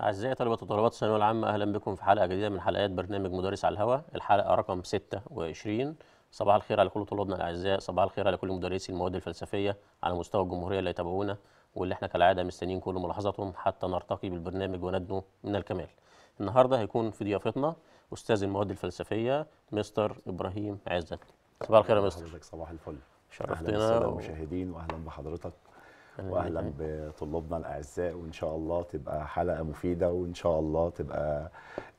أعزائي طلبة وطلبات الثانوية العامة أهلا بكم في حلقة جديدة من حلقات برنامج مدرس على الهواء الحلقة رقم 26 صباح الخير على كل طلابنا الأعزاء صباح الخير على كل مدرسي المواد الفلسفية على مستوى الجمهورية اللي يتابعونا واللي احنا كالعادة مستنيين كل ملاحظاتهم حتى نرتقي بالبرنامج وندنو من الكمال النهاردة هيكون في ضيافتنا أستاذ المواد الفلسفية مستر إبراهيم عزت صباح الخير يا مستر صباح الفل شرفتنا أهلا بالسادة المشاهدين وأهلا بحضرتك واهلا بطلابنا الاعزاء وان شاء الله تبقى حلقه مفيده وان شاء الله تبقى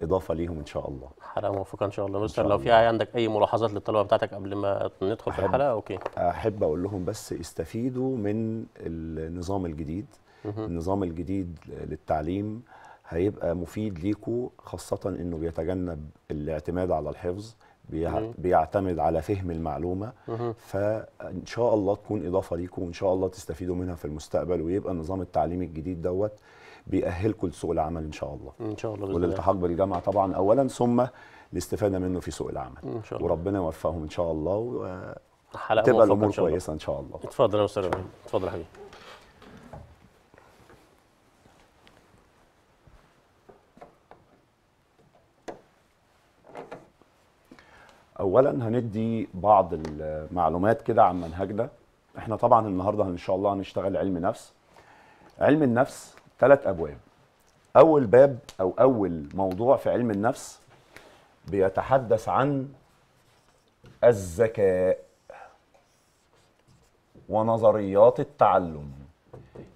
اضافه ليهم ان شاء الله حلقه موفقه ان شاء الله مستر لو في عندك اي ملاحظات للطلبه بتاعتك قبل ما ندخل في الحلقه اوكي احب اقول لهم بس استفيدوا من النظام الجديد النظام الجديد للتعليم هيبقى مفيد ليكم خاصة انه بيتجنب الاعتماد على الحفظ بيعتمد على فهم المعلومه فان شاء الله تكون اضافه ليكم وان شاء الله تستفيدوا منها في المستقبل ويبقى النظام التعليمي الجديد دوت بيأهلكم لسوق العمل ان شاء الله ان شاء الله والالتحاق بالجامعه طبعا اولا ثم الاستفاده منه في سوق العمل إن شاء الله. وربنا يوفقهم ان شاء الله وتبقى الامور كويسه ان شاء الله اتفضل يا استاذ اتفضل يا حبيبي اولا هندي بعض المعلومات كده عن منهجنا احنا طبعا النهارده ان شاء الله هنشتغل علم نفس علم النفس ثلاث ابواب اول باب او اول موضوع في علم النفس بيتحدث عن الذكاء ونظريات التعلم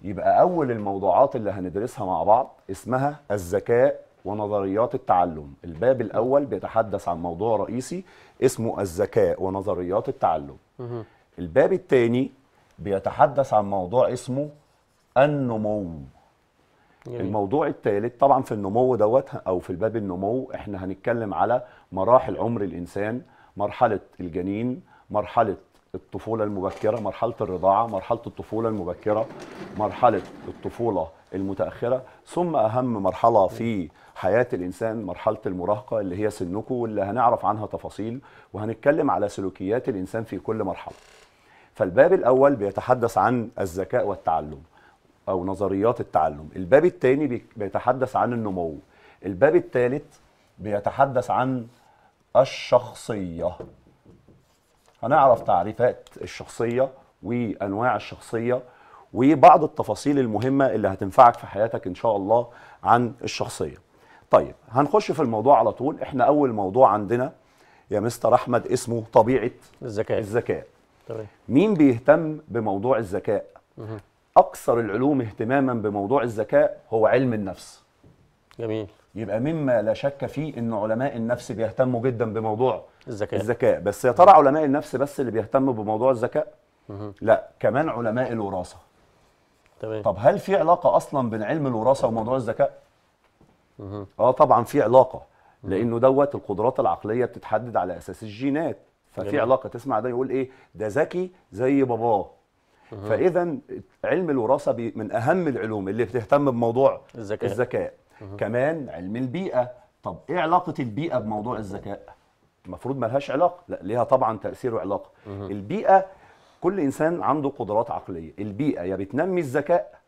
يبقى اول الموضوعات اللي هندرسها مع بعض اسمها الذكاء ونظريات التعلم الباب الأول بيتحدث عن موضوع رئيسي اسمه الذكاء ونظريات التعلم الباب الثاني بيتحدث عن موضوع اسمه النمو الموضوع الثالث طبعا في النمو دوت او في الباب النمو احنا هنتكلم على مراحل عمر الانسان مرحله الجنين مرحله الطفوله المبكره مرحله الرضاعه مرحله الطفوله المبكره مرحله الطفوله المتاخره ثم اهم مرحله في حياه الانسان مرحله المراهقه اللي هي سنكو واللي هنعرف عنها تفاصيل وهنتكلم على سلوكيات الانسان في كل مرحله فالباب الاول بيتحدث عن الذكاء والتعلم او نظريات التعلم الباب الثاني بيتحدث عن النمو الباب الثالث بيتحدث عن الشخصيه هنعرف تعريفات الشخصيه وانواع الشخصيه وبعض التفاصيل المهمه اللي هتنفعك في حياتك ان شاء الله عن الشخصيه. طيب هنخش في الموضوع على طول، احنا اول موضوع عندنا يا مستر احمد اسمه طبيعه الذكاء الذكاء. مين بيهتم بموضوع الذكاء؟ اكثر العلوم اهتماما بموضوع الذكاء هو علم النفس. جميل. يبقى مما لا شك فيه ان علماء النفس بيهتموا جدا بموضوع الذكاء الذكاء بس يا ترى علماء النفس بس اللي بيهتموا بموضوع الذكاء؟ لا كمان علماء الوراثه تمام طب هل في علاقه اصلا بين علم الوراثه وموضوع الذكاء؟ اه طبعا في علاقه لانه دوت القدرات العقليه بتتحدد على اساس الجينات ففي جميل. علاقه تسمع ده يقول ايه ده ذكي زي باباه فاذا علم الوراثه من اهم العلوم اللي بتهتم بموضوع الذكاء الذكاء كمان علم البيئه طب ايه علاقه البيئه بموضوع الذكاء المفروض ملهاش علاقه لا ليها طبعا تاثير وعلاقه البيئه كل انسان عنده قدرات عقليه البيئه يا بتنمي الذكاء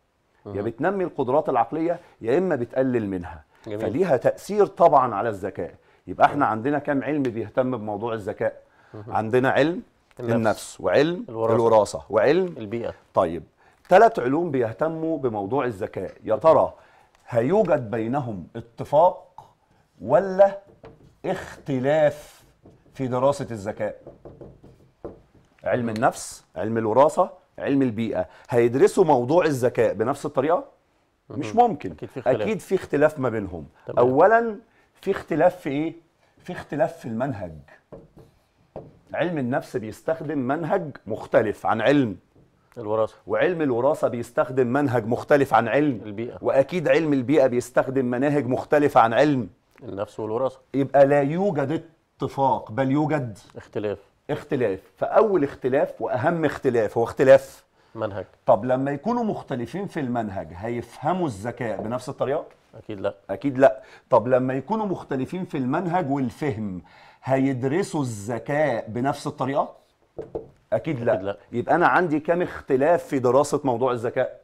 يا بتنمي القدرات العقليه يا اما بتقلل منها جميل. فليها تاثير طبعا على الذكاء يبقى احنا عندنا كام علم بيهتم بموضوع الذكاء عندنا علم النفس, النفس وعلم الوراثة. الوراثه وعلم البيئه طيب ثلاث علوم بيهتموا بموضوع الذكاء يا ترى هيوجد بينهم اتفاق ولا اختلاف في دراسه الذكاء علم النفس علم الوراثه علم البيئه هيدرسوا موضوع الذكاء بنفس الطريقه مش ممكن اكيد في اختلاف, أكيد في اختلاف ما بينهم طبعا. اولا في اختلاف في ايه في اختلاف في المنهج علم النفس بيستخدم منهج مختلف عن علم الوراثه وعلم الوراثه بيستخدم منهج مختلف عن علم البيئه واكيد علم البيئه بيستخدم مناهج مختلفه عن علم النفس والوراثه يبقى لا يوجد اتفاق بل يوجد اختلاف اختلاف فاول اختلاف واهم اختلاف هو اختلاف منهج طب لما يكونوا مختلفين في المنهج هيفهموا الذكاء بنفس الطريقه اكيد لا اكيد لا طب لما يكونوا مختلفين في المنهج والفهم هيدرسوا الذكاء بنفس الطريقه اكيد لا. أكيد لا يبقى انا عندي كام اختلاف في دراسه موضوع الذكاء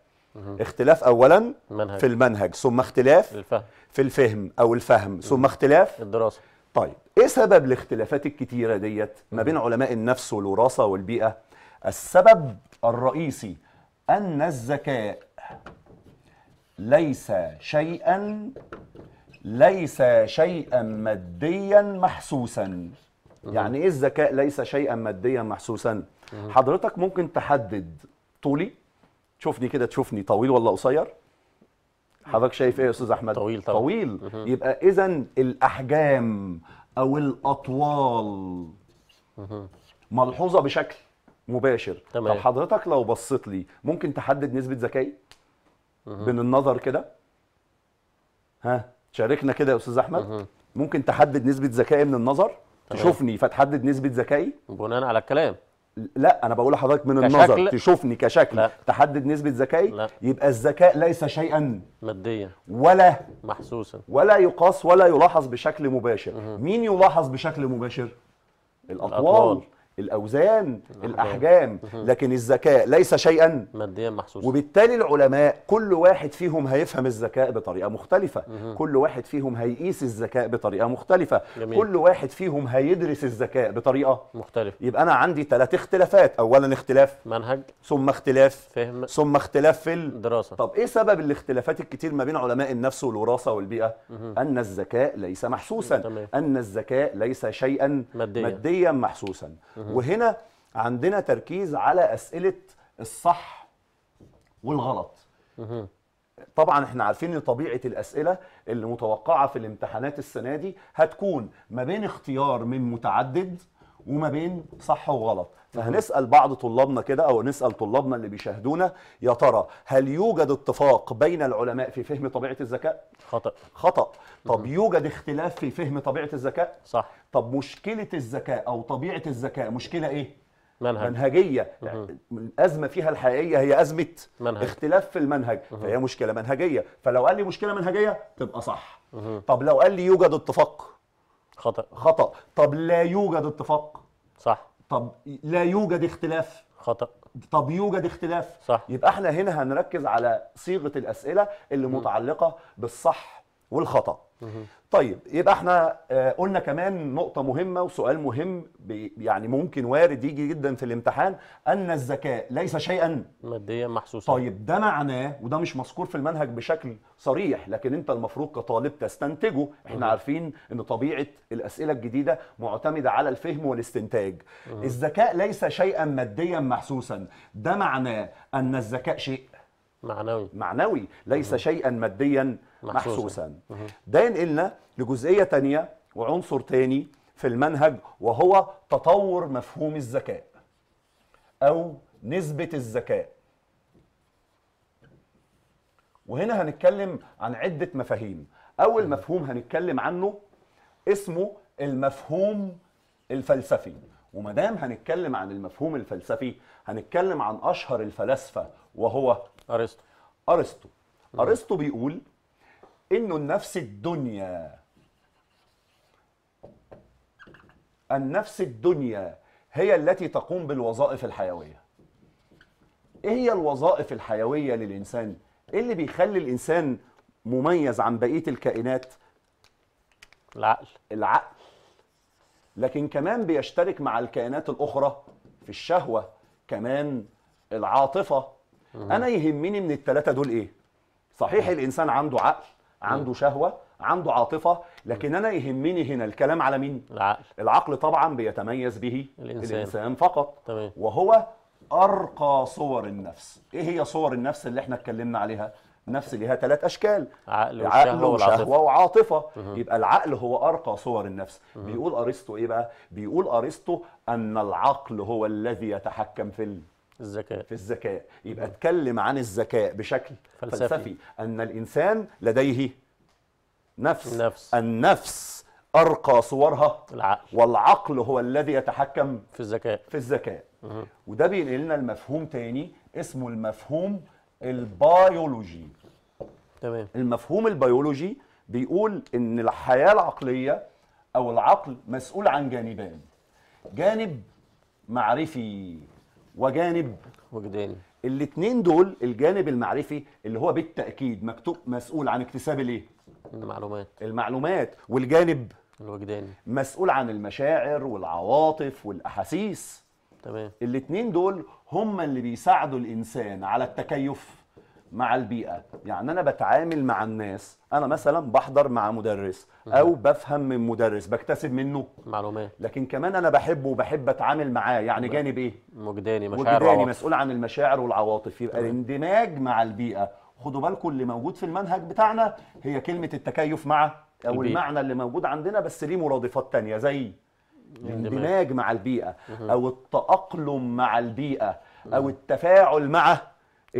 اختلاف اولا منهج. في المنهج ثم اختلاف الفهم. في الفهم او الفهم ثم اختلاف الدراسه طيب ايه سبب الاختلافات الكتيره ديت ما بين علماء النفس والوراثه والبيئه السبب الرئيسي ان الذكاء ليس شيئا ليس شيئا ماديا محسوسا يعني ايه الذكاء ليس شيئا ماديا محسوسا حضرتك ممكن تحدد طولي تشوفني كده تشوفني طويل ولا قصير حضرتك شايف ايه يا استاذ احمد طويل طبعا. طويل يبقى اذا الاحجام او الاطوال ملحوظه بشكل مباشر تمام. طب حضرتك لو بصيت لي ممكن تحدد نسبه ذكائي بين النظر كده ها شاركنا كده يا استاذ احمد ممكن تحدد نسبه ذكائي من النظر تمام. تشوفني فتحدد نسبه ذكائي بناء على الكلام لا انا بقول لحضرتك من كشكل النظر تشوفني كشكل لا. تحدد نسبه ذكائي يبقى الذكاء ليس شيئا ماديا ولا محسوسا ولا يقاس ولا يلاحظ بشكل مباشر مين يلاحظ بشكل مباشر الاطوال, الأطوال. الاوزان الاحجام لكن الذكاء ليس شيئا ماديا محسوسا وبالتالي العلماء كل واحد فيهم هيفهم الذكاء بطريقه مختلفه كل واحد فيهم هيقيس الذكاء بطريقه مختلفه كل واحد فيهم هيدرس الذكاء بطريقه مختلفه يبقى انا عندي ثلاث اختلافات اولا اختلاف منهج ثم اختلاف فهم ثم اختلاف في الدراسه طب ايه سبب الاختلافات الكتير ما بين علماء النفس والوراثه والبيئه ان الذكاء ليس محسوسا ان الذكاء ليس شيئا ماديا, ماديا محسوسا وهنا عندنا تركيز على اسئله الصح والغلط طبعا احنا عارفين ان طبيعه الاسئله اللي متوقعه في الامتحانات السنه دي هتكون ما بين اختيار من متعدد وما بين صح وغلط فهنسال بعض طلابنا كده او نسال طلابنا اللي بيشاهدونا يا ترى هل يوجد اتفاق بين العلماء في فهم طبيعه الذكاء خطا خطا طب يوجد اختلاف في فهم طبيعه الذكاء صح طب مشكله الذكاء او طبيعه الذكاء مشكله ايه منهج. منهجيه يعني الازمه فيها الحقيقيه هي ازمه منهج. اختلاف في المنهج مه. فهي مشكله منهجيه فلو قال لي مشكله منهجيه تبقى صح مه. طب لو قال لي يوجد اتفاق خطأ خطأ طب لا يوجد اتفاق صح طب لا يوجد اختلاف خطأ طب يوجد اختلاف صح يبقى احنا هنا هنركز على صيغة الأسئلة اللي م. متعلقة بالصح والخطأ م. طيب يبقى احنا آه، قلنا كمان نقطه مهمه وسؤال مهم يعني ممكن وارد يجي جدا في الامتحان ان الذكاء ليس شيئا ماديا محسوسا طيب ده معناه وده مش مذكور في المنهج بشكل صريح لكن انت المفروض كطالب تستنتجه احنا عارفين ان طبيعه الاسئله الجديده معتمده على الفهم والاستنتاج الذكاء ليس شيئا ماديا محسوسا ده معناه ان الذكاء شيء معنوي معنوي ليس شيئا ماديا محسوسا ده ينقلنا لجزئيه تانية وعنصر تاني في المنهج وهو تطور مفهوم الذكاء او نسبه الذكاء وهنا هنتكلم عن عده مفاهيم اول مفهوم هنتكلم عنه اسمه المفهوم الفلسفي وما دام هنتكلم عن المفهوم الفلسفي هنتكلم عن اشهر الفلاسفه وهو ارسطو ارسطو ارسطو بيقول انه النفس الدنيا النفس الدنيا هي التي تقوم بالوظائف الحيويه ايه هي الوظائف الحيويه للانسان ايه اللي بيخلي الانسان مميز عن بقيه الكائنات العقل العقل لكن كمان بيشترك مع الكائنات الاخرى في الشهوه كمان العاطفه انا يهمني من الثلاثه دول ايه صحيح الانسان عنده عقل عنده شهوه عنده عاطفه لكن انا يهمني هنا الكلام على مين العقل العقل طبعا بيتميز به الانسان, الإنسان فقط تمام. وهو ارقى صور النفس ايه هي صور النفس اللي احنا اتكلمنا عليها نفس ليها ثلاث اشكال عقل وشهوه وشهوه وعاطفه مه. يبقى العقل هو ارقى صور النفس مه. بيقول ارسطو ايه بقى بيقول ارسطو ان العقل هو الذي يتحكم في الذكاء في الذكاء يبقى اتكلم عن الذكاء بشكل فلسفي. فلسفي ان الانسان لديه نفس, النفس, النفس ارقى صورها العقل. والعقل هو الذي يتحكم في الذكاء في الذكاء وده بينقلنا لمفهوم تاني اسمه المفهوم البيولوجي تمام المفهوم البيولوجي بيقول ان الحياه العقليه او العقل مسؤول عن جانبين جانب معرفي وجانب وجداني الاثنين دول الجانب المعرفي اللي هو بالتاكيد مكتوب مسؤول عن اكتساب الايه المعلومات المعلومات والجانب الوجداني مسؤول عن المشاعر والعواطف والاحاسيس تمام الاثنين دول هم اللي بيساعدوا الانسان على التكيف مع البيئه يعني انا بتعامل مع الناس انا مثلا بحضر مع مدرس او بفهم من مدرس بكتسب منه معلومات لكن كمان انا بحبه وبحب اتعامل معاه يعني جانب ايه وجداني مشاعر وجداني مسؤول عن المشاعر والعواطف يبقى الاندماج مع البيئه خدوا بالكم اللي موجود في المنهج بتاعنا هي كلمه التكيف مع او البيئة. المعنى اللي موجود عندنا بس ليه مرادفات تانية زي الاندماج مع البيئه او التاقلم مع البيئه او التفاعل مع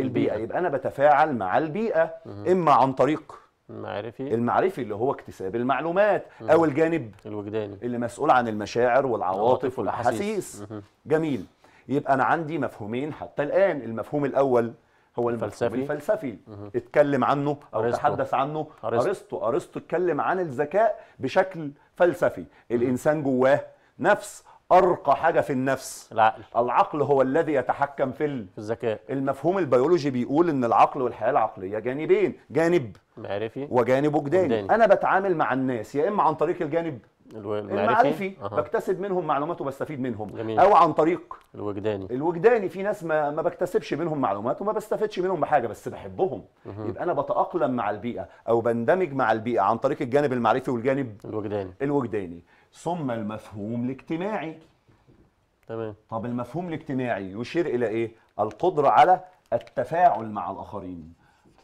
البيئه يبقى انا بتفاعل مع البيئه اما عن طريق المعرفي المعرفي اللي هو اكتساب المعلومات مم. او الجانب الوجداني اللي مسؤول عن المشاعر والعواطف والاحاسيس جميل يبقى انا عندي مفهومين حتى الان المفهوم الاول هو الفلسفي الفلسفي مم. اتكلم عنه او أرستو. تحدث عنه ارسطو ارسطو اتكلم عن الذكاء بشكل فلسفي الانسان جواه نفس ارقى حاجه في النفس العقل العقل هو الذي يتحكم في الذكاء المفهوم البيولوجي بيقول ان العقل والحياه العقليه جانبين جانب معرفي وجانب وجداني انا بتعامل مع الناس يا اما عن طريق الجانب المعرفي, المعرفي أه. بكتسب منهم معلومات وبستفيد منهم جميل. او عن طريق الوجداني الوجداني في ناس ما, ما بكتسبش منهم معلومات وما بستفدش منهم بحاجه بس بحبهم مه. يبقى انا بتاقلم مع البيئه او بندمج مع البيئه عن طريق الجانب المعرفي والجانب الوجداني الوجداني ثم المفهوم الاجتماعي تمام طب المفهوم الاجتماعي يشير الى ايه القدره على التفاعل مع الاخرين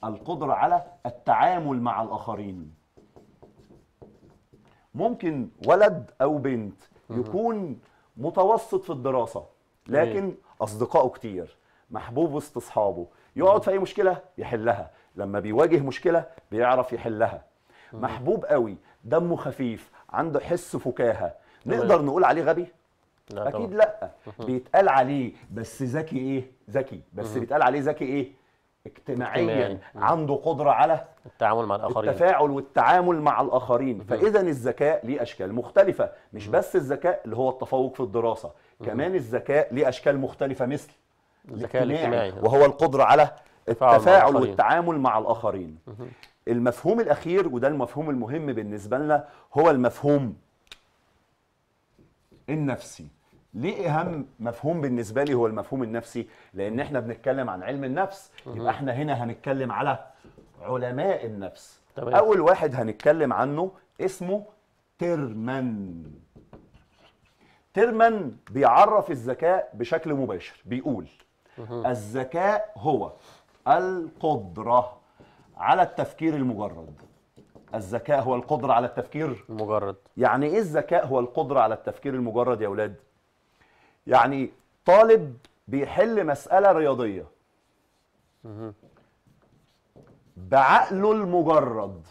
القدره على التعامل مع الاخرين ممكن ولد او بنت يكون متوسط في الدراسه لكن اصدقائه كتير محبوب وسط اصحابه يقعد في اي مشكله يحلها لما بيواجه مشكله بيعرف يحلها محبوب قوي دمه خفيف عنده حس فكاهه نقدر نقول عليه غبي لا اكيد طبعا. لا بيتقال عليه بس ذكي ايه ذكي بس بيتقال عليه ذكي ايه اجتماعيا اجتماعي. عنده قدره على التعامل مع الاخرين التفاعل والتعامل مع الاخرين فاذا الذكاء ليه اشكال مختلفه مش بس الذكاء اللي هو التفوق في الدراسه كمان الذكاء ليه اشكال مختلفه مثل الذكاء الاجتماعي وهو القدره على التفاعل والتعامل مع الاخرين المفهوم الاخير وده المفهوم المهم بالنسبه لنا هو المفهوم النفسي ليه اهم مفهوم بالنسبه لي هو المفهوم النفسي لان احنا بنتكلم عن علم النفس يبقى احنا هنا هنتكلم على علماء النفس طبعا. اول واحد هنتكلم عنه اسمه تيرمان تيرمان بيعرف الذكاء بشكل مباشر بيقول الذكاء هو القدره على التفكير المجرد الذكاء هو القدرة على التفكير المجرد يعني إيه الذكاء هو القدرة على التفكير المجرد يا أولاد؟ يعني طالب بيحل مسألة رياضية بعقله المجرد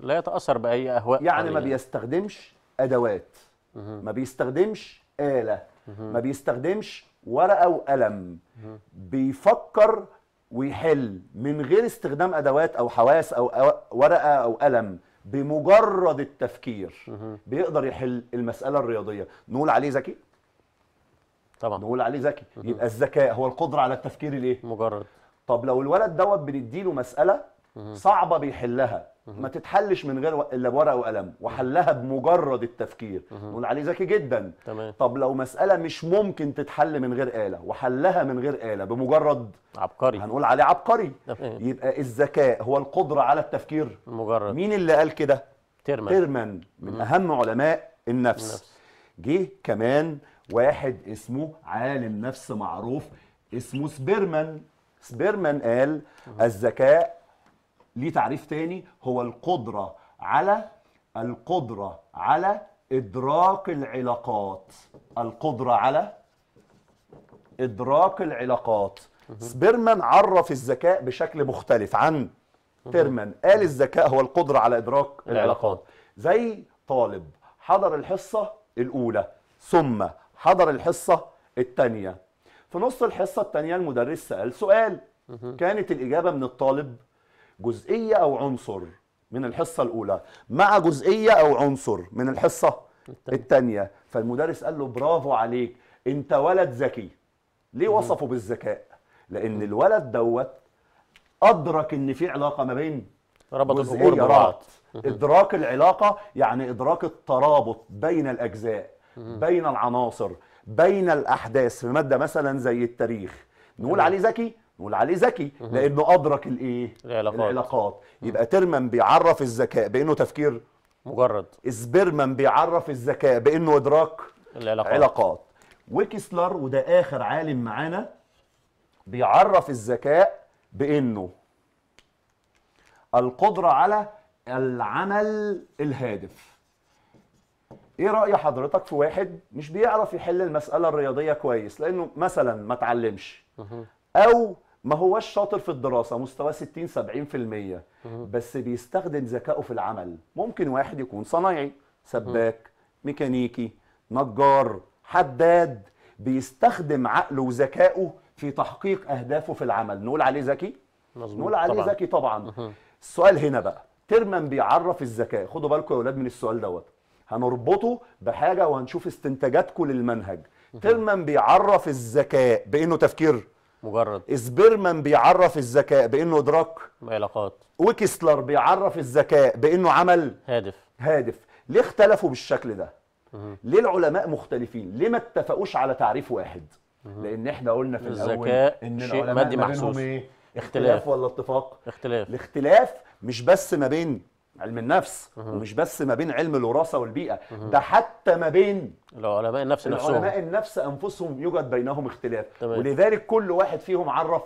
لا يتأثر بأي أهواء يعني ما بيستخدمش أدوات ما بيستخدمش آلة ما بيستخدمش ورقة وقلم بيفكر ويحل من غير استخدام ادوات او حواس او ورقه او قلم بمجرد التفكير بيقدر يحل المساله الرياضيه نقول عليه ذكي طبعا نقول عليه ذكي يبقى الذكاء هو القدره على التفكير الايه مجرد طب لو الولد دوت بنديله مساله صعبه بيحلها ما تتحلش من غير الا بورقه وقلم وحلها بمجرد التفكير نقول عليه ذكي جدا تمام. طب لو مساله مش ممكن تتحل من غير اله وحلها من غير اله بمجرد عبقري هنقول عليه عبقري تمام. يبقى الذكاء هو القدره على التفكير مجرد مين اللي قال كده تيرمان تيرمان من مم. اهم علماء النفس, النفس. جه كمان واحد اسمه عالم نفس معروف اسمه سبيرمان سبيرمان قال الذكاء ليه تعريف تاني هو القدرة على القدرة على إدراك العلاقات القدرة على إدراك العلاقات سبيرمان عرف الذكاء بشكل مختلف عن تيرمان قال الذكاء هو القدرة على إدراك العلاقات زي طالب حضر الحصة الأولى ثم حضر الحصة الثانية في نص الحصة الثانية المدرس سأل سؤال كانت الإجابة من الطالب جزئيه او عنصر من الحصه الاولى مع جزئيه او عنصر من الحصه الثانيه فالمدرس قال له برافو عليك انت ولد ذكي ليه وصفه بالذكاء لان الولد دوت ادرك ان في علاقه ما بين ربط الامور ببعض ادراك العلاقه يعني ادراك الترابط بين الاجزاء بين العناصر بين الاحداث في ماده مثلا زي التاريخ نقول عليه ذكي نقول عليه ذكي لانه ادرك الايه العلاقات, العلاقات. يبقى تيرمان بيعرف الذكاء بانه تفكير مجرد سبيرمان بيعرف الذكاء بانه ادراك العلاقات, علاقات. ويكسلر وده اخر عالم معانا بيعرف الذكاء بانه القدره على العمل الهادف ايه راي حضرتك في واحد مش بيعرف يحل المساله الرياضيه كويس لانه مثلا ما اتعلمش او ما هوش شاطر في الدراسه مستواه 60 70% بس بيستخدم ذكائه في العمل ممكن واحد يكون صنايعي سباك ميكانيكي نجار حداد بيستخدم عقله وذكائه في تحقيق اهدافه في العمل نقول عليه ذكي نقول عليه ذكي طبعا, طبعاً. السؤال هنا بقى ترمن بيعرف الذكاء خدوا بالكم يا اولاد من السؤال دوت هنربطه بحاجه وهنشوف استنتاجاتكم للمنهج ترمن بيعرف الذكاء بانه تفكير مجرد سبيرمان بيعرف الذكاء بانه ادراك علاقات وكسلر بيعرف الذكاء بانه عمل هادف هادف ليه اختلفوا بالشكل ده ليه العلماء مختلفين ليه ما اتفقوش على تعريف واحد لان احنا قلنا في الاول ان شيء مادي محسوس ايه اختلاف, اختلاف ولا اتفاق اختلاف الاختلاف مش بس ما بين علم النفس ومش بس ما بين علم الوراثه والبيئه ده حتى ما بين العلماء النفس نفسهم العلماء النفس انفسهم يوجد بينهم اختلاف تمام. ولذلك كل واحد فيهم عرف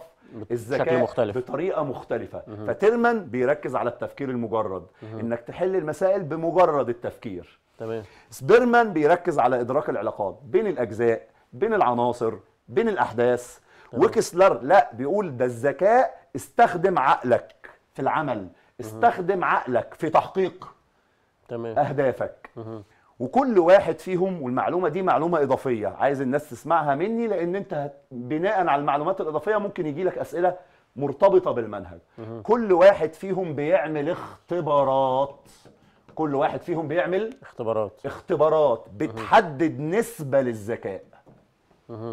الذكاء مختلف. بطريقه مختلفه مه. فتيرمان بيركز على التفكير المجرد مه. انك تحل المسائل بمجرد التفكير تمام سبيرمان بيركز على ادراك العلاقات بين الاجزاء بين العناصر بين الاحداث تمام. وكسلر لا بيقول ده الذكاء استخدم عقلك في العمل استخدم عقلك في تحقيق تمام. اهدافك مه. وكل واحد فيهم والمعلومه دي معلومه اضافيه عايز الناس تسمعها مني لان انت بناء على المعلومات الاضافيه ممكن يجي لك اسئله مرتبطه بالمنهج مه. كل واحد فيهم بيعمل اختبارات كل واحد فيهم بيعمل اختبارات اختبارات بتحدد مه. نسبه للذكاء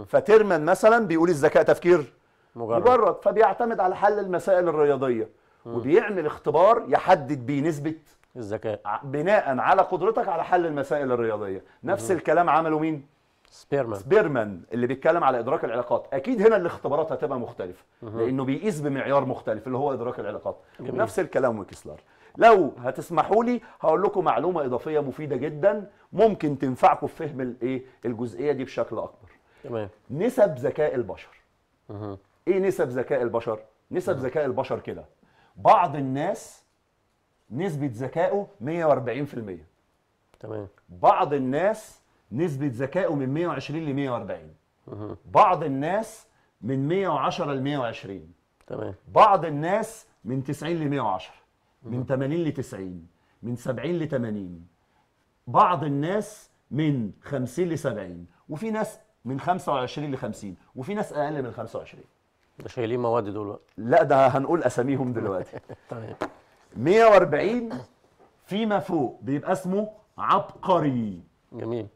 فترمن مثلا بيقول الذكاء تفكير مجرد. مجرد فبيعتمد على حل المسائل الرياضيه وبيعمل اختبار يحدد بيه نسبه الذكاء بناء على قدرتك على حل المسائل الرياضيه نفس مم. الكلام عمله مين سبيرمان سبيرمان اللي بيتكلم على ادراك العلاقات اكيد هنا الاختبارات هتبقى مختلفه مم. لانه بيقيس بمعيار مختلف اللي هو ادراك العلاقات جميل. نفس الكلام وكسلر لو هتسمحوا لي هقول لكم معلومه اضافيه مفيده جدا ممكن تنفعكم في فهم الايه الجزئيه دي بشكل اكبر تمام نسب ذكاء البشر مم. ايه نسب ذكاء البشر نسب ذكاء البشر كده بعض الناس نسبه ذكائه 140% تمام بعض الناس نسبه ذكائه من 120 ل 140 مه. بعض الناس من 110 ل 120 تمام بعض الناس من 90 ل 110 من 80 ل 90 من 70 ل 80 بعض الناس من 50 ل 70 وفي ناس من 25 ل 50 وفي ناس اقل من 25 ده شايلين مواد دول لا ده هنقول اساميهم دلوقتي تمام طيب. 140 فيما فوق بيبقى اسمه عبقري جميل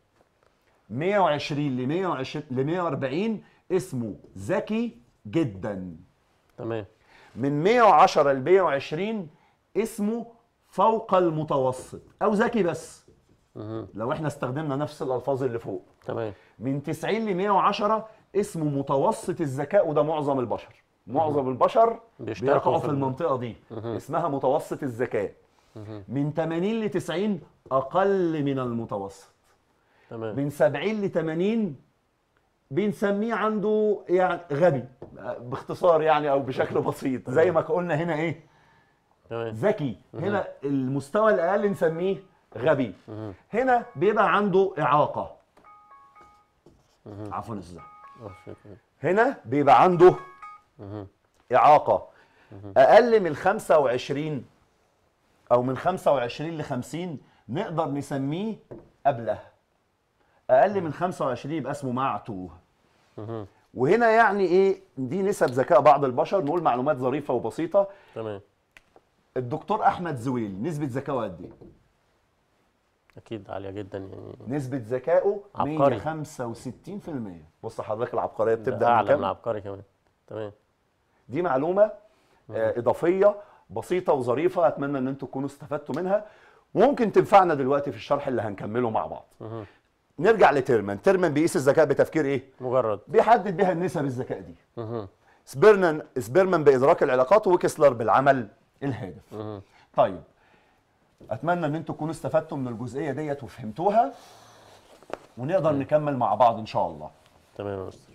120 ل 120 ل 140 اسمه ذكي جدا تمام من 110 ل 120 اسمه فوق المتوسط او ذكي بس لو احنا استخدمنا نفس الالفاظ اللي فوق تمام من 90 ل 110 اسمه متوسط الذكاء وده معظم البشر معظم البشر بيقعوا في المنطقه دي اسمها متوسط الذكاء من 80 ل 90 اقل من المتوسط تمام من 70 ل 80 بنسميه عنده يعني غبي باختصار يعني او بشكل بسيط زي ما قلنا هنا ايه ذكي هنا المستوى الاقل نسميه غبي هنا بيبقى عنده اعاقه عفوا الزمن آه، هنا بيبقى عنده اعاقه اقل من 25 او من 25 ل 50 نقدر نسميه ابله اقل من 25 يبقى اسمه معتوه وهنا يعني ايه دي نسب ذكاء بعض البشر نقول معلومات ظريفه وبسيطه تمام الدكتور احمد زويل نسبه ذكائه قد ايه اكيد عاليه جدا يعني نسبه ذكائه عبقري 165% بص حضرتك العبقريه بتبدا اعلى من, العبقري كمان تمام دي معلومه آه، اضافيه بسيطه وظريفه اتمنى ان انتم تكونوا استفدتوا منها وممكن تنفعنا دلوقتي في الشرح اللي هنكمله مع بعض مه. نرجع لتيرمان تيرمان بيقيس الذكاء بتفكير ايه مجرد بيحدد بيها النسب الذكاء دي سبيرمان سبيرمان بادراك العلاقات وكسلر بالعمل الهادف مه. طيب اتمنى ان انتم تكونوا استفدتوا من الجزئيه ديت وفهمتوها ونقدر نكمل مع بعض ان شاء الله تمام يا استاذ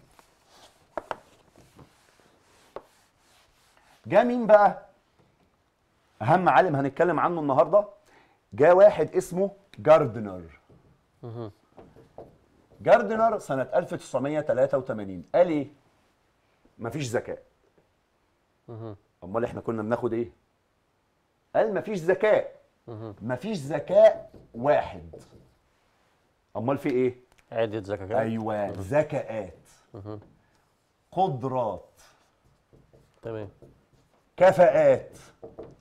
جه مين بقى اهم عالم هنتكلم عنه النهارده جه واحد اسمه جاردنر جاردنر سنه 1983 قال ايه مفيش ذكاء امال احنا كنا بناخد ايه قال مفيش ذكاء مفيش ذكاء واحد امال في ايه عده ذكاءات ايوه ذكاءات قدرات تمام كفاءات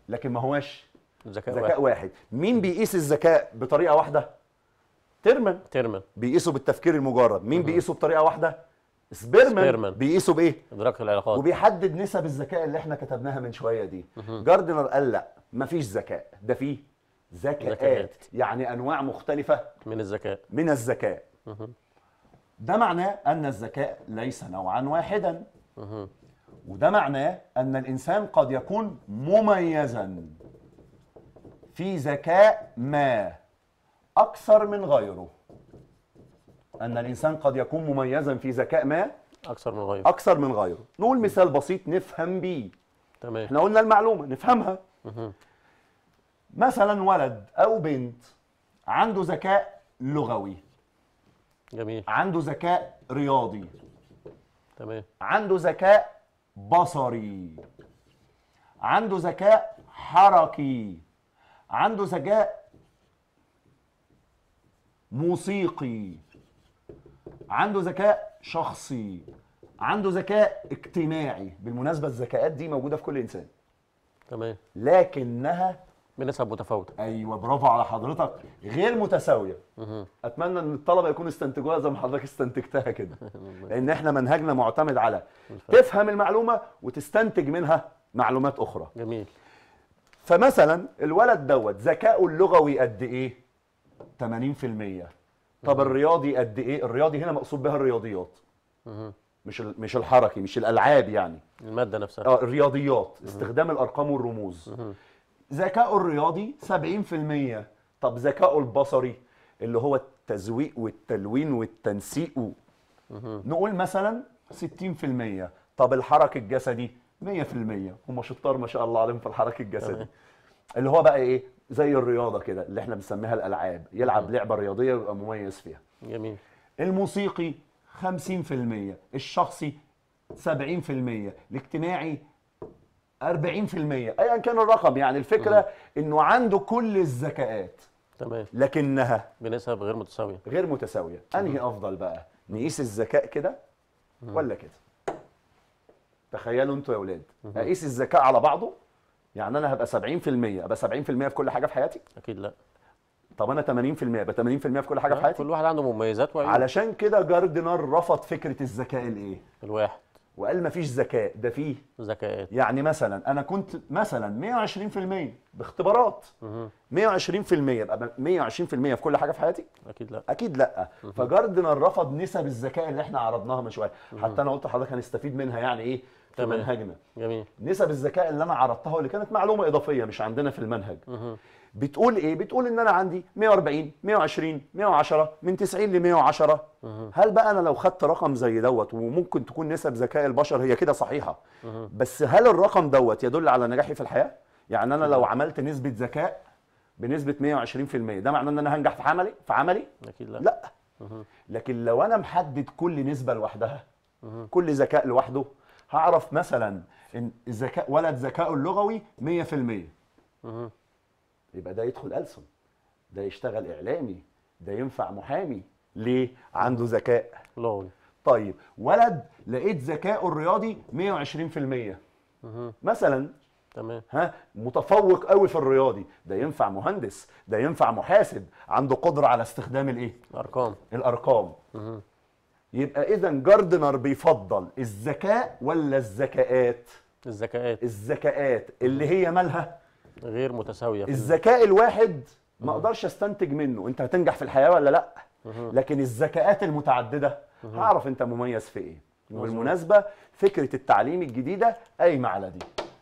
لكن ما هواش ذكاء واحد. واحد مين بيقيس الذكاء بطريقه واحده تيرمان تيرمان بيقيسه بالتفكير المجرد مين بيقيسه بطريقه واحده سبيرمان, بيقيسه بايه ادراك العلاقات وبيحدد نسب الذكاء اللي احنا كتبناها من شويه دي جاردنر قال لا مفيش ذكاء ده فيه زكاءات. زكاءات يعني انواع مختلفه من الذكاء من الذكاء ده معناه ان الذكاء ليس نوعا واحدا وده معناه ان الانسان قد يكون مميزا في ذكاء ما اكثر من غيره ان الانسان قد يكون مميزا في ذكاء ما اكثر من غيره اكثر من غيره نقول مثال بسيط نفهم بيه تمام احنا قلنا المعلومه نفهمها مثلا ولد او بنت عنده ذكاء لغوي جميل عنده ذكاء رياضي تمام عنده ذكاء بصري عنده ذكاء حركي عنده ذكاء موسيقي عنده ذكاء شخصي عنده ذكاء اجتماعي بالمناسبه الذكاءات دي موجوده في كل انسان تمام لكنها بنسب متفاوته ايوه برافو على حضرتك غير متساويه اتمنى ان الطلبه يكونوا استنتجوها زي ما حضرتك استنتجتها كده لان احنا منهجنا معتمد على تفهم المعلومه وتستنتج منها معلومات اخرى جميل فمثلا الولد دوت ذكائه اللغوي قد ايه 80% طب الرياضي قد ايه الرياضي هنا مقصود بها الرياضيات مش مش الحركي مش الالعاب يعني الماده نفسها اه الرياضيات استخدام الارقام والرموز ذكائه الرياضي 70% طب ذكائه البصري اللي هو التزويق والتلوين والتنسيق نقول مثلا 60% طب الحركه الجسدي 100% هم شطار ما شاء الله عليهم في الحركه الجسدي اللي هو بقى ايه زي الرياضه كده اللي احنا بنسميها الالعاب يلعب لعبه رياضيه ويبقى مميز فيها جميل الموسيقي 50% الشخصي 70% الاجتماعي 40% ايا كان الرقم يعني الفكره م. انه عنده كل الذكاءات تمام لكنها بنسب غير متساويه غير متساويه انهي افضل بقى نقيس الذكاء كده ولا كده تخيلوا انتوا يا اولاد اقيس الذكاء على بعضه يعني انا هبقى 70% ابقى 70% في كل حاجه في حياتي اكيد لا طب انا 80% ابقى 80% في كل حاجه في حياتي كل واحد عنده مميزات وعيوب علشان كده جاردنر رفض فكره الذكاء الايه الواحد وقال ما فيش ذكاء ده فيه ذكاءات يعني مثلا انا كنت مثلا 120% باختبارات 120% يبقى 120% في كل حاجه في حياتي اكيد لا اكيد لا فجاردنر رفض نسب الذكاء اللي احنا عرضناها من شويه حتى انا قلت لحضرتك هنستفيد منها يعني ايه في تمام. منهجنا جميل نسب الذكاء اللي انا عرضتها واللي كانت معلومه اضافيه مش عندنا في المنهج بتقول ايه بتقول ان انا عندي 140 120 110 من 90 ل 110 هل بقى انا لو خدت رقم زي دوت وممكن تكون نسب ذكاء البشر هي كده صحيحه بس هل الرقم دوت يدل على نجاحي في الحياه يعني انا لو عملت نسبه ذكاء بنسبه 120% ده معناه ان انا هنجح في عملي في عملي اكيد لا, لا. لكن لو انا محدد كل نسبه لوحدها كل ذكاء لوحده هعرف مثلا ان الذكاء ولد ذكائه اللغوي 100% يبقى ده يدخل ألسن ده يشتغل إعلامي ده ينفع محامي ليه؟ عنده ذكاء لون طيب ولد لقيت ذكائه الرياضي 120% مثلا تمام ها متفوق قوي في الرياضي ده ينفع مهندس ده ينفع محاسب عنده قدره على استخدام الايه الارقام الارقام مه. يبقى اذا جاردنر بيفضل الذكاء ولا الذكاءات الذكاءات الذكاءات اللي هي مالها غير متساويه الذكاء الواحد ما اقدرش استنتج منه انت هتنجح في الحياه ولا لا لكن الذكاءات المتعدده هعرف انت مميز في ايه وبالمناسبه فكره التعليم الجديده قايمه على دي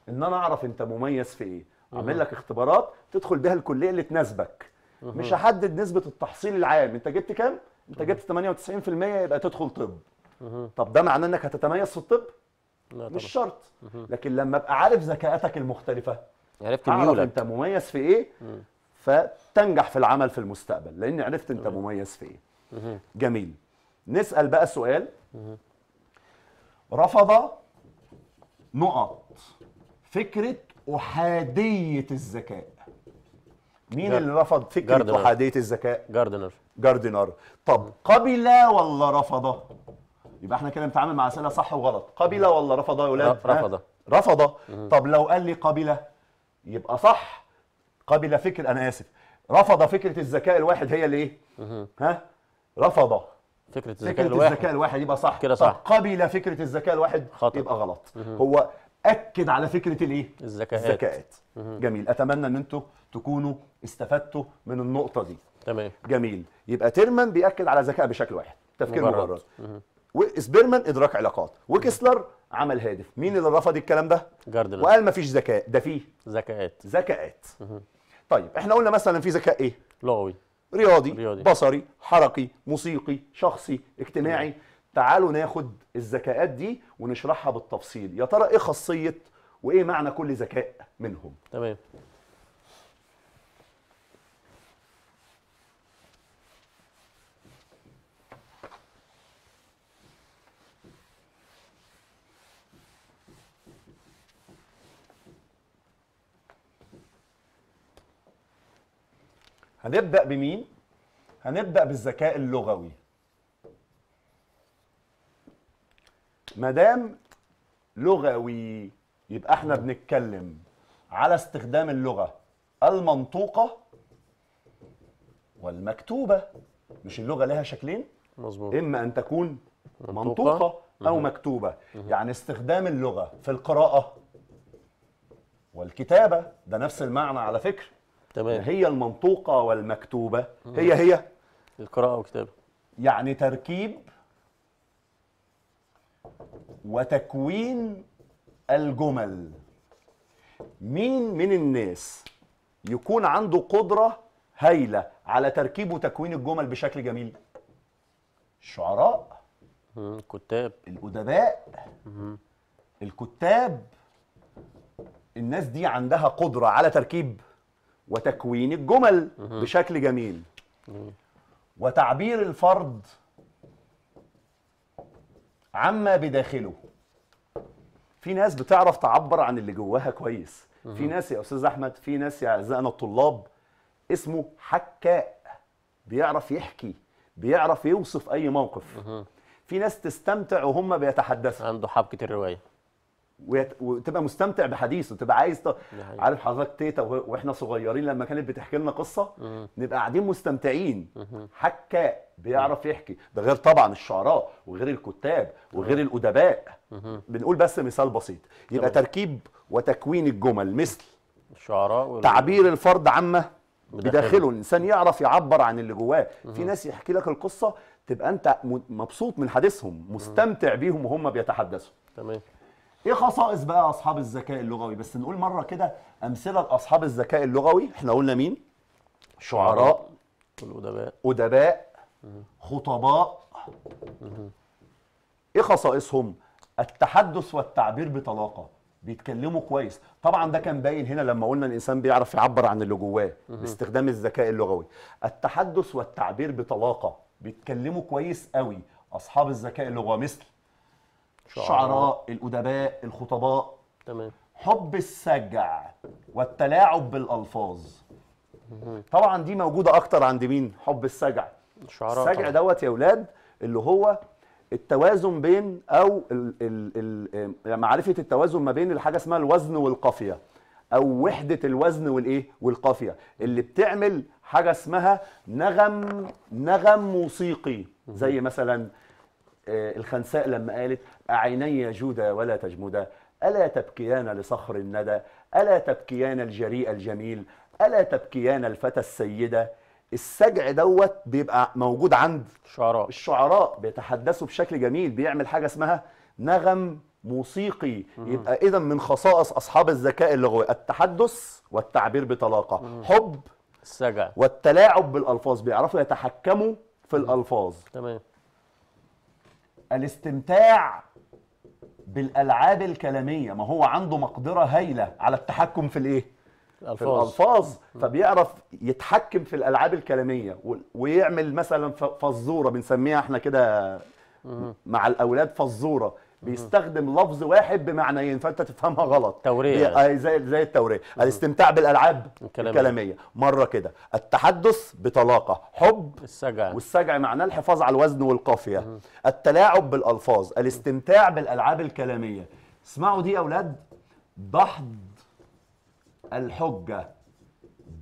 ان انا اعرف انت مميز في ايه اعمل لك اختبارات تدخل بها الكليه اللي تناسبك مش هحدد نسبه التحصيل العام انت جبت كام انت جبت 98% يبقى تدخل طب طب ده معناه انك هتتميز في الطب لا مش شرط لكن لما ابقى عارف ذكاءاتك المختلفه عرفت اعرف ميولك. انت مميز في ايه فتنجح في العمل في المستقبل لان عرفت انت مميز في ايه جميل نسال بقى سؤال رفض نقط فكره احاديه الذكاء مين اللي رفض فكره احاديه الذكاء جاردنر جاردنر طب قبل ولا رفض يبقى احنا كده بنتعامل مع اسئله صح وغلط قبل ولا رفض يا ولاد رفض رفض طب لو قال لي قبل يبقى صح قبل فكر انا اسف رفض فكره الذكاء الواحد هي اللي ايه؟ ها؟ رفض فكره الذكاء فكرة الواحد الذكاء الواحد يبقى صح كده صح قبل فكره الذكاء الواحد خطأ. يبقى غلط مه. هو اكد على فكره الايه؟ الذكاءات الذكاءات جميل اتمنى ان انتم تكونوا استفدتوا من النقطه دي تمام جميل يبقى تيرمان بياكد على ذكاء بشكل واحد تفكير مجرد, مجرد. وسبيرمان ادراك علاقات وكسلر عمل هادف مين اللي رفض الكلام ده جاردلر وقال مفيش ذكاء ده فيه ذكاءات ذكاءات طيب احنا قلنا مثلا في ذكاء ايه لغوي رياضي, رياضي بصري حركي موسيقي شخصي اجتماعي مم. تعالوا ناخد الذكاءات دي ونشرحها بالتفصيل يا ترى ايه خاصيه وايه معنى كل ذكاء منهم تمام هنبدا بمين هنبدا بالذكاء اللغوي مدام لغوي يبقى احنا بنتكلم على استخدام اللغه المنطوقه والمكتوبه مش اللغه لها شكلين مظبوط اما ان تكون منطوقه, او مكتوبه يعني استخدام اللغه في القراءه والكتابه ده نفس المعنى على فكره تمام هي المنطوقه والمكتوبه هي هي القراءه والكتابه يعني تركيب وتكوين الجمل مين من الناس يكون عنده قدره هايله على تركيب وتكوين الجمل بشكل جميل الشعراء الكتاب الادباء الكتاب الناس دي عندها قدره على تركيب وتكوين الجمل بشكل جميل وتعبير الفرد عما بداخله في ناس بتعرف تعبر عن اللي جواها كويس في ناس يا استاذ احمد في ناس يا اعزائنا الطلاب اسمه حكاء بيعرف يحكي بيعرف يوصف اي موقف في ناس تستمتع وهم بيتحدثوا عنده حبكه الروايه وتبقى مستمتع بحديثه تبقى عايز ت... عارف حضرتك تيتا و... واحنا صغيرين لما كانت بتحكي لنا قصه مم. نبقى قاعدين مستمتعين حكاء بيعرف يحكي ده غير طبعا الشعراء وغير الكتاب وغير الادباء بنقول بس مثال بسيط يبقى مم. تركيب وتكوين الجمل مثل الشعراء وال... تعبير الفرد عامه بداخله الانسان يعرف يعبر عن اللي جواه في ناس يحكي لك القصه تبقى انت مبسوط من حديثهم مستمتع بيهم وهم بيتحدثوا تمام ايه خصائص بقى اصحاب الذكاء اللغوي بس نقول مره كده امثله لاصحاب الذكاء اللغوي احنا قلنا مين شعراء والادباء ادباء خطباء ايه خصائصهم التحدث والتعبير بطلاقه بيتكلموا كويس طبعا ده كان باين هنا لما قلنا الانسان بيعرف يعبر عن اللي جواه باستخدام الذكاء اللغوي التحدث والتعبير بطلاقه بيتكلموا كويس قوي اصحاب الذكاء اللغوي مثل الشعراء الادباء الخطباء تمام حب السجع والتلاعب بالالفاظ طبعا دي موجوده اكتر عند مين حب السجع الشعراء السجع دوت يا اولاد اللي هو التوازن بين او الـ الـ الـ معرفه التوازن ما بين الحاجه اسمها الوزن والقافيه او وحده الوزن والايه والقافيه اللي بتعمل حاجه اسمها نغم نغم موسيقي زي مثلا آه، الخنساء لما قالت أعيني جودا ولا تجمدا ألا تبكيان لصخر الندى ألا تبكيان الجريء الجميل ألا تبكيان الفتى السيدة السجع دوت بيبقى موجود عند الشعراء الشعراء بيتحدثوا بشكل جميل بيعمل حاجة اسمها نغم موسيقي يبقى اذا من خصائص اصحاب الذكاء اللغوي التحدث والتعبير بطلاقه حب السجع والتلاعب بالالفاظ بيعرفوا يتحكموا في الالفاظ تمام الاستمتاع بالالعاب الكلاميه ما هو عنده مقدره هايله على التحكم في الايه في الالفاظ فبيعرف يتحكم في الالعاب الكلاميه ويعمل مثلا فزوره بنسميها احنا كده مع الاولاد فزوره بيستخدم لفظ واحد بمعنيين فانت تفهمها غلط توريه آه، يعني. زي زي التوريه الاستمتاع بالالعاب الكلامية, الكلامية. مره كده التحدث بطلاقه حب السجع والسجع معناه الحفاظ على الوزن والقافيه مم. التلاعب بالالفاظ الاستمتاع بالالعاب الكلاميه اسمعوا دي يا اولاد دحض الحجه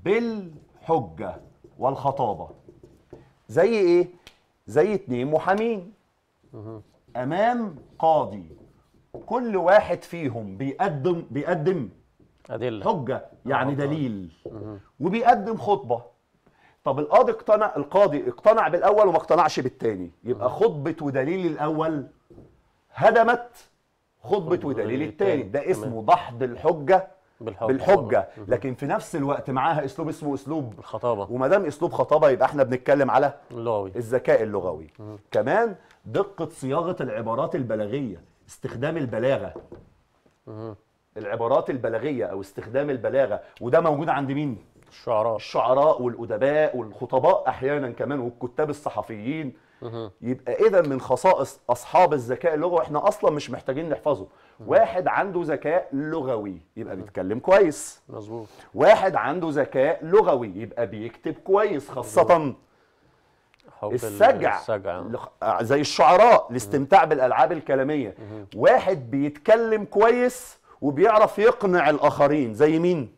بالحجه والخطابه زي ايه زي اتنين محامين مم. امام قاضي كل واحد فيهم بيقدم بيقدم أدلة. حجه يعني دليل وبيقدم خطبه طب القاضي اقتنع القاضي اقتنع بالاول وما اقتنعش بالثاني يبقى خطبه ودليل الاول هدمت خطبه ودليل الثاني ده اسمه دحض الحجه بالحجة, بالحجه لكن في نفس الوقت معاها اسلوب اسمه اسلوب الخطابه وما دام اسلوب خطابه يبقى احنا بنتكلم على اللغوي الذكاء اللغوي كمان دقه صياغه العبارات البلاغيه استخدام البلاغه العبارات البلاغيه او استخدام البلاغه وده موجود عند مين الشعراء الشعراء والادباء والخطباء احيانا كمان والكتاب الصحفيين يبقى اذا من خصائص اصحاب الذكاء اللغوي احنا اصلا مش محتاجين نحفظه واحد عنده ذكاء لغوي يبقى بيتكلم كويس مظبوط واحد عنده ذكاء لغوي يبقى بيكتب كويس خاصه مزبوط. حب السجع, السجع. زي الشعراء الاستمتاع بالالعاب الكلاميه واحد بيتكلم كويس وبيعرف يقنع الاخرين زي مين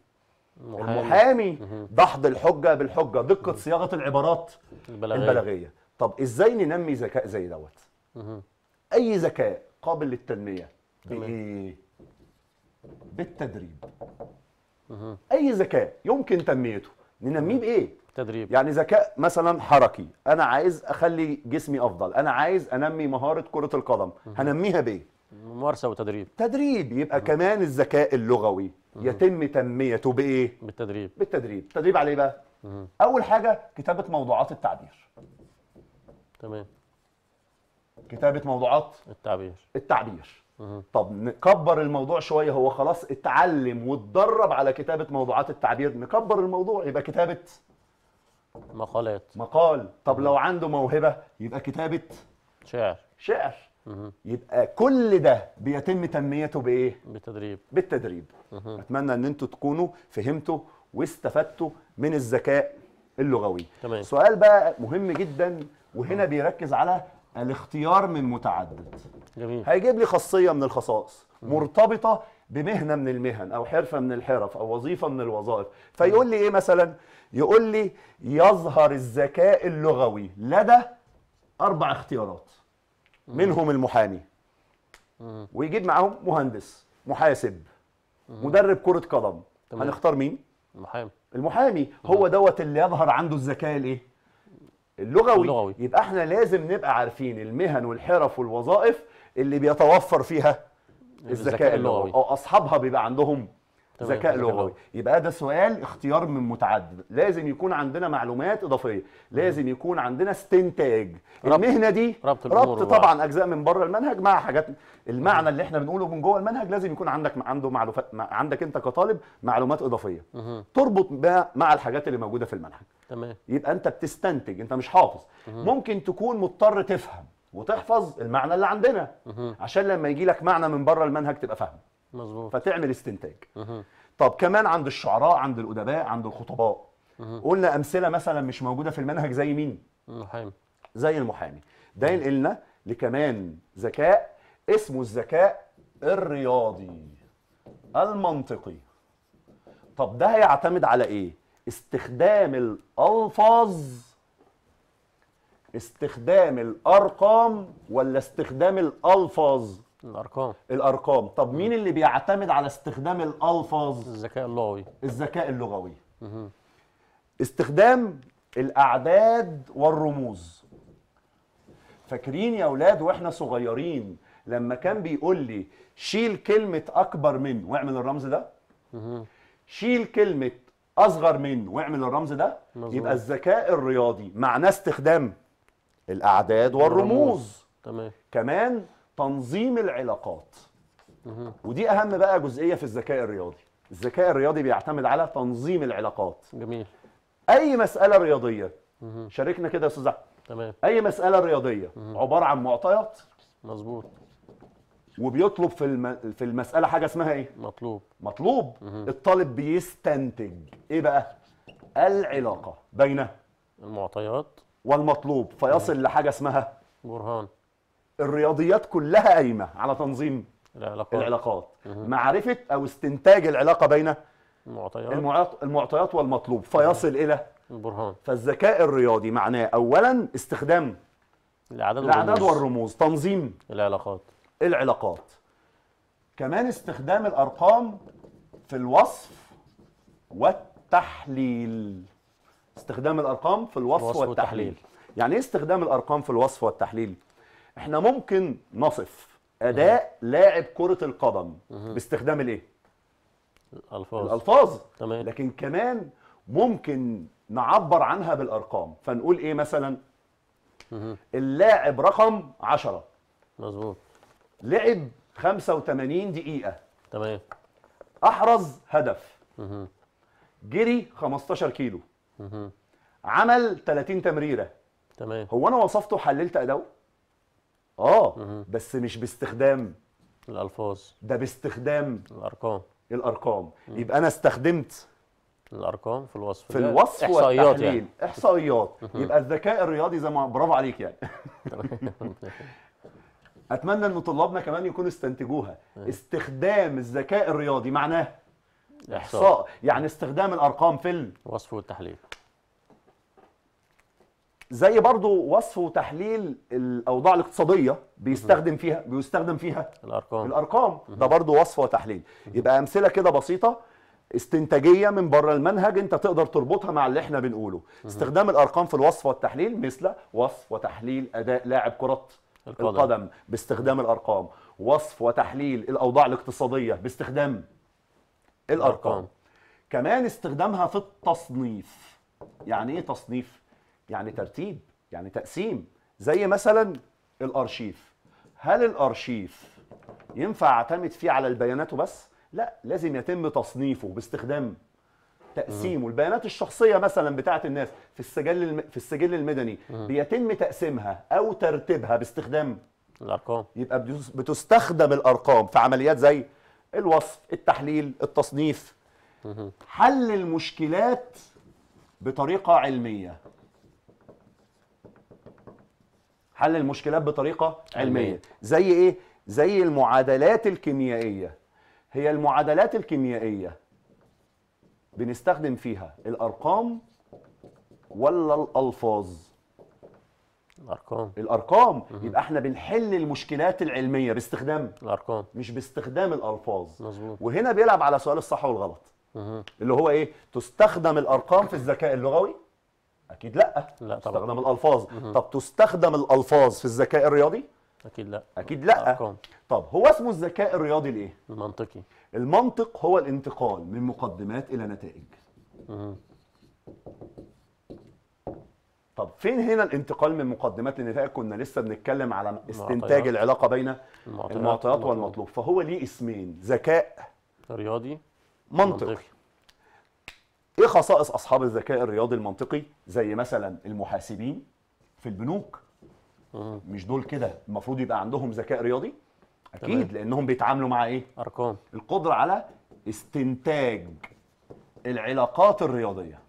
محامي, المحامي. دحض الحجه بالحجه دقه صياغه العبارات البلاغيه, البلاغية. طب ازاي ننمي ذكاء زي دوت اي ذكاء قابل للتنميه بايه بالتدريب اي ذكاء يمكن تنميته ننميه بايه تدريب يعني ذكاء مثلا حركي انا عايز اخلي جسمي افضل انا عايز انمي مهاره كره القدم هنميها بايه ممارسه وتدريب تدريب يبقى مم. كمان الذكاء اللغوي مم. يتم تنميته بايه بالتدريب بالتدريب تدريب عليه بقى مم. اول حاجه كتابه موضوعات التعبير تمام كتابه موضوعات التعبير التعبير مم. طب نكبر الموضوع شويه هو خلاص اتعلم واتدرب على كتابه موضوعات التعبير نكبر الموضوع يبقى كتابه مقالات مقال طب لو عنده موهبه يبقى كتابه شعر شعر مه. يبقى كل ده بيتم تنميته بايه بالتدريب بالتدريب مه. اتمنى ان انتوا تكونوا فهمتوا واستفدتوا من الذكاء اللغوي تمام. سؤال بقى مهم جدا وهنا مه. بيركز على الاختيار من متعدد جميل هيجيب لي خاصيه من الخصائص مرتبطه بمهنه من المهن او حرفه من الحرف او وظيفه من الوظائف فيقول لي ايه مثلا يقول لي يظهر الذكاء اللغوي لدى اربع اختيارات منهم المحامي ويجيب معاهم مهندس محاسب مدرب كره قدم هنختار مين المحامي المحامي هو دوت اللي يظهر عنده الذكاء الايه اللغوي. اللغوي يبقى احنا لازم نبقى عارفين المهن والحرف والوظائف اللي بيتوفر فيها يعني الذكاء اللغوي او اصحابها بيبقى عندهم ذكاء لغوي يبقى ده سؤال اختيار من متعدد لازم يكون عندنا معلومات اضافيه لازم يكون عندنا استنتاج المهنه دي ربط, ربط طبعا بقى. اجزاء من بره المنهج مع حاجات المعنى اللي احنا بنقوله من جوه المنهج لازم يكون عندك عنده معلومات عندك انت كطالب معلومات اضافيه تربط تربط مع الحاجات اللي موجوده في المنهج تمام يبقى انت بتستنتج انت مش حافظ ممكن تكون مضطر تفهم وتحفظ المعنى اللي عندنا عشان لما يجي لك معنى من بره المنهج تبقى فاهمه مظبوط فتعمل استنتاج طب كمان عند الشعراء عند الادباء عند الخطباء قلنا امثله مثلا مش موجوده في المنهج زي مين المحامي زي المحامي ده ينقلنا لكمان ذكاء اسمه الذكاء الرياضي المنطقي طب ده هيعتمد على ايه استخدام الالفاظ استخدام الارقام ولا استخدام الالفاظ الارقام الارقام طب مين اللي بيعتمد على استخدام الالفاظ الذكاء اللغوي الذكاء اللغوي مه. استخدام الاعداد والرموز فاكرين يا اولاد واحنا صغيرين لما كان بيقول لي شيل كلمه اكبر من واعمل الرمز ده مه. شيل كلمه اصغر من واعمل الرمز ده مزور. يبقى الذكاء الرياضي معناه استخدام الاعداد والرموز تمام كمان تنظيم العلاقات ودي اهم بقى جزئيه في الذكاء الرياضي الذكاء الرياضي بيعتمد على تنظيم العلاقات جميل اي مساله رياضيه شاركنا كده يا استاذ تمام اي مساله رياضيه عباره عن معطيات مظبوط وبيطلب في الم... في المساله حاجه اسمها ايه مطلوب مطلوب مم. الطالب بيستنتج ايه بقى العلاقه بين المعطيات والمطلوب فيصل لحاجه اسمها برهان الرياضيات كلها قايمه على تنظيم العلاقات, العلاقات. معرفه او استنتاج العلاقه بين المعطيات المعطيات والمطلوب فيصل الى البرهان فالذكاء الرياضي معناه اولا استخدام الاعداد والرموز. والرموز تنظيم العلاقات العلاقات كمان استخدام الارقام في الوصف والتحليل استخدام الارقام في الوصف, الوصف والتحليل. والتحليل يعني ايه استخدام الارقام في الوصف والتحليل احنا ممكن نصف اداء مه. لاعب كره القدم مه. باستخدام الايه الالفاظ الالفاظ تمام لكن كمان ممكن نعبر عنها بالارقام فنقول ايه مثلا مه. اللاعب رقم 10 مظبوط لعب 85 دقيقه تمام احرز هدف جري 15 كيلو عمل 30 تمريره تمام هو انا وصفته حللت اداؤه اه بس مش باستخدام الالفاظ ده باستخدام الارقام الارقام مه. يبقى انا استخدمت الارقام في الوصف في الوصف احصائيات يعني. والتحليل. يعني احصائيات يبقى الذكاء الرياضي زي ما برافو عليك يعني اتمنى ان طلابنا كمان يكونوا استنتجوها استخدام الذكاء الرياضي معناه الاحصاء يعني استخدام الارقام في الوصف والتحليل زي برضو وصف وتحليل الاوضاع الاقتصاديه بيستخدم فيها بيستخدم فيها الارقام الارقام ده برضو وصف وتحليل يبقى امثله كده بسيطه استنتاجيه من بره المنهج انت تقدر تربطها مع اللي احنا بنقوله استخدام الارقام في الوصف والتحليل مثل وصف وتحليل اداء لاعب كره القدم, القدم باستخدام الارقام وصف وتحليل الاوضاع الاقتصاديه باستخدام الارقام كمان استخدامها في التصنيف يعني ايه تصنيف يعني ترتيب يعني تقسيم زي مثلا الارشيف هل الارشيف ينفع اعتمد فيه على البيانات وبس لا لازم يتم تصنيفه باستخدام تقسيمه البيانات الشخصيه مثلا بتاعه الناس في السجل الم... في السجل المدني بيتم تقسيمها او ترتيبها باستخدام الارقام يبقى بتستخدم الارقام في عمليات زي الوصف التحليل التصنيف حل المشكلات بطريقة علمية حل المشكلات بطريقة علمية زي ايه؟ زي المعادلات الكيميائية هي المعادلات الكيميائية بنستخدم فيها الأرقام ولا الألفاظ الارقام الارقام مهم. يبقى احنا بنحل المشكلات العلميه باستخدام الارقام مش باستخدام الالفاظ مظبوط وهنا بيلعب على سؤال الصح والغلط مهم. اللي هو ايه تستخدم الارقام في الذكاء اللغوي اكيد لا لا طبعا تستخدم الالفاظ مهم. طب تستخدم الالفاظ في الذكاء الرياضي اكيد لا اكيد لا الأرقام. طب هو اسمه الذكاء الرياضي الايه المنطقي المنطق هو الانتقال من مقدمات الى نتائج مهم. طب فين هنا الانتقال من مقدمات لنتائج كنا لسه بنتكلم على استنتاج العلاقه بين المعطيات, المعطيات والمطلوب فهو ليه اسمين ذكاء رياضي منطقي, منطقي. ايه خصائص اصحاب الذكاء الرياضي المنطقي زي مثلا المحاسبين في البنوك مش دول كده المفروض يبقى عندهم ذكاء رياضي اكيد تمام. لانهم بيتعاملوا مع ايه ارقام القدره على استنتاج العلاقات الرياضيه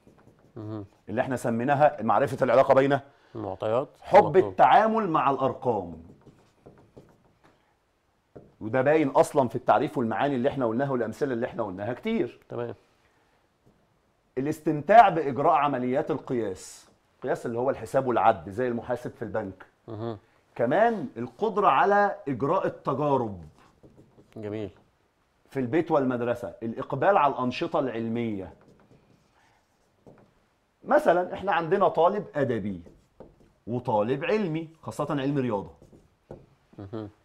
مم. اللي احنا سميناها معرفه العلاقه بين المعطيات حب التعامل مع الارقام وده باين اصلا في التعريف والمعاني اللي احنا قلناها والامثله اللي احنا قلناها كتير تمام الاستمتاع باجراء عمليات القياس القياس اللي هو الحساب والعد زي المحاسب في البنك مه. كمان القدره على اجراء التجارب جميل في البيت والمدرسه الاقبال على الانشطه العلميه مثلا احنا عندنا طالب ادبي وطالب علمي خاصه علم رياضه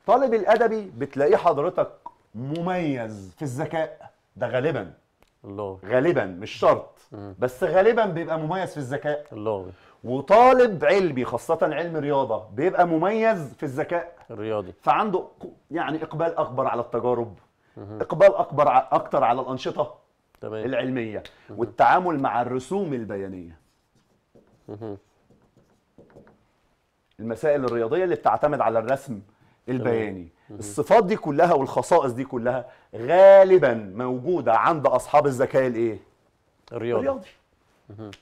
طالب الادبي بتلاقيه حضرتك مميز في الذكاء ده غالبا الله غالبا مش شرط بس غالبا بيبقى مميز في الذكاء الله وطالب علمي خاصة علم رياضة بيبقى مميز في الذكاء الرياضي فعنده يعني إقبال أكبر على التجارب إقبال أكبر أكتر على الأنشطة تمام. العلميه والتعامل مع الرسوم البيانيه المسائل الرياضيه اللي بتعتمد على الرسم البياني الصفات دي كلها والخصائص دي كلها غالبا موجوده عند اصحاب الذكاء الايه الرياضي, الرياضي.